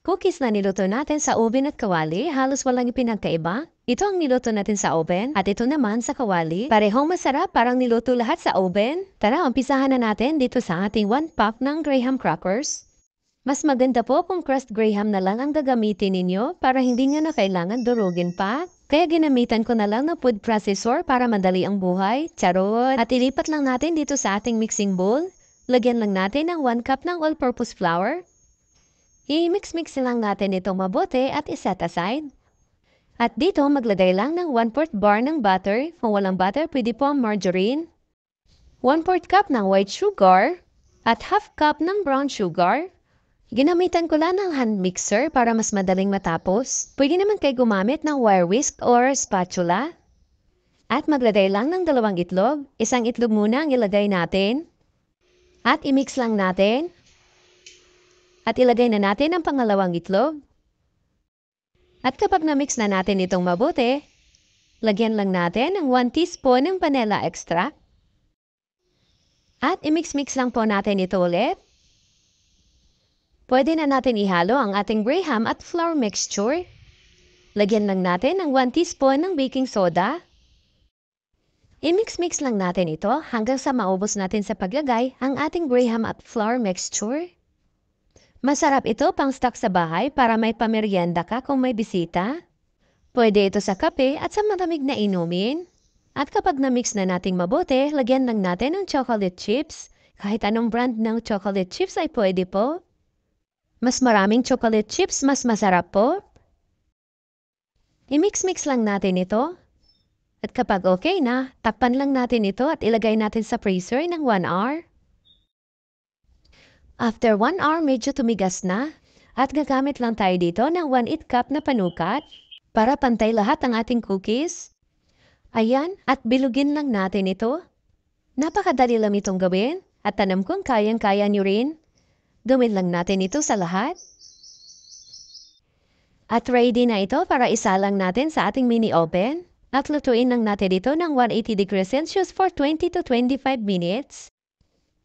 Cookies na niluto natin sa oven at kawali, halos walang ipinagkaiba. Ito ang niluto natin sa oven at ito naman sa kawali. Parehong masarap, parang niluto lahat sa oven. Tara, umpisahan na natin dito sa ating 1 pack ng graham crackers. Mas maganda po kung crust graham na lang ang gagamitin ninyo para hindi nyo na kailangan durugin pa. Kaya ginamitan ko na lang ng food processor para madali ang buhay, charot. At ilipat lang natin dito sa ating mixing bowl. Lagyan lang natin ng 1 cup ng all-purpose flour, I-mix-mix lang natin itong mabuti at iset aside. At dito, maglagay lang ng 1-4 bar ng butter. Kung walang butter, pwede po ang margarine. 1-4 cup ng white sugar at half cup ng brown sugar. Ginamitan ko lang ng hand mixer para mas madaling matapos. Pwede naman kayo gumamit ng wire whisk or spatula. At maglagay lang ng dalawang itlog. Isang itlog muna ang ilagay natin. At i-mix lang natin. At ilagay na natin ang pangalawang itlog. At kapag na-mix na natin itong mabuti, lagyan lang natin ng 1 teaspoon ng vanilla extract. At imix-mix lang po natin ito ulit. Pwede na natin ihalo ang ating graham at flour mixture. Lagyan lang natin ng 1 teaspoon ng baking soda. I-mix-mix lang natin ito hanggang sa maubos natin sa paglagay ang ating graham at flour mixture. Masarap ito pang stock sa bahay para may pamerienda ka kung may bisita. Pwede ito sa kape at sa malamig na inumin. At kapag na-mix na nating mabuti, lagyan lang natin ng chocolate chips. Kahit anong brand ng chocolate chips ay pwede po. Mas maraming chocolate chips, mas masarap po. I-mix-mix lang natin ito. At kapag okay na, takpan lang natin ito at ilagay natin sa freezer ng 1 hour. After 1 hour, medyo tumigas na. At gagamit lang tayo dito ng 1-8 cup na panukat para pantay lahat ang ating cookies. Ayan, at bilugin lang natin ito. Napakadali lang itong gawin at tanam kong kayang-kaya nyo rin. Gawin lang natin ito sa lahat. At ready na ito para isalang natin sa ating mini oven. At lutuin lang natin ito ng 180 degrees Celsius for 20 to 25 minutes.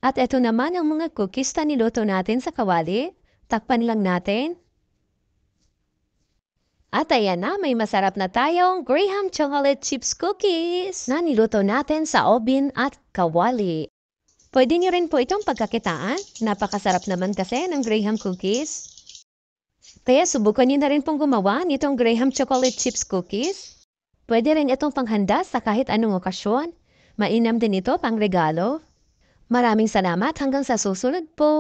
At eto naman ang mga cookies na niluto natin sa kawali. Takpan lang natin. At ayan na, may masarap na tayong Graham Chocolate Chips Cookies na niluto natin sa oven at kawali. Pwede niyo rin po itong pagkakitaan. Napakasarap naman kasi ng Graham Cookies. Kaya subukan niyo na rin pong gumawa nitong Graham Chocolate Chips Cookies. Pwede rin itong panghanda sa kahit anong okasyon. Mainam din ito pang regalo. Maraming salamat hanggang sa susunod po!